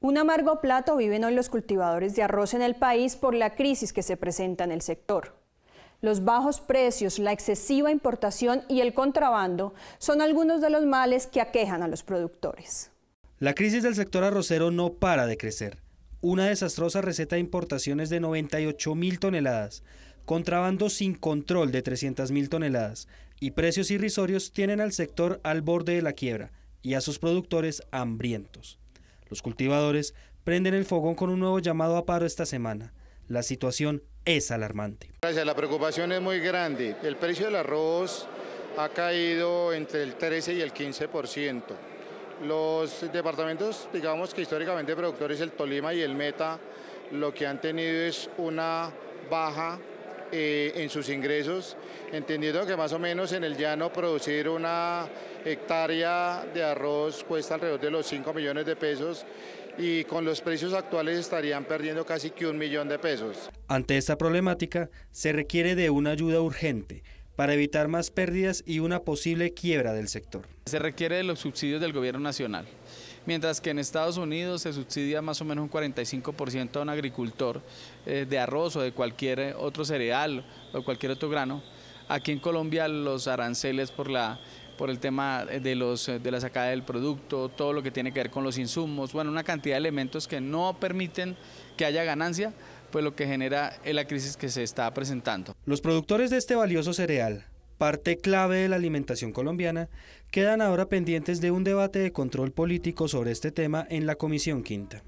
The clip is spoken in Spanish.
Un amargo plato viven hoy los cultivadores de arroz en el país por la crisis que se presenta en el sector. Los bajos precios, la excesiva importación y el contrabando son algunos de los males que aquejan a los productores. La crisis del sector arrocero no para de crecer. Una desastrosa receta de importaciones de 98 mil toneladas, contrabando sin control de 300 mil toneladas y precios irrisorios tienen al sector al borde de la quiebra y a sus productores hambrientos. Los cultivadores prenden el fogón con un nuevo llamado a paro esta semana. La situación es alarmante. Gracias, la preocupación es muy grande. El precio del arroz ha caído entre el 13 y el 15%. Los departamentos, digamos que históricamente productores, el Tolima y el Meta, lo que han tenido es una baja eh, en sus ingresos, entendiendo que más o menos en el llano producir una hectárea de arroz cuesta alrededor de los 5 millones de pesos y con los precios actuales estarían perdiendo casi que un millón de pesos. Ante esta problemática se requiere de una ayuda urgente para evitar más pérdidas y una posible quiebra del sector. Se requiere de los subsidios del gobierno nacional mientras que en Estados Unidos se subsidia más o menos un 45% a un agricultor eh, de arroz o de cualquier eh, otro cereal o cualquier otro grano. Aquí en Colombia los aranceles por la por el tema de, los, eh, de la sacada del producto, todo lo que tiene que ver con los insumos, bueno, una cantidad de elementos que no permiten que haya ganancia, pues lo que genera es la crisis que se está presentando. Los productores de este valioso cereal parte clave de la alimentación colombiana, quedan ahora pendientes de un debate de control político sobre este tema en la Comisión Quinta.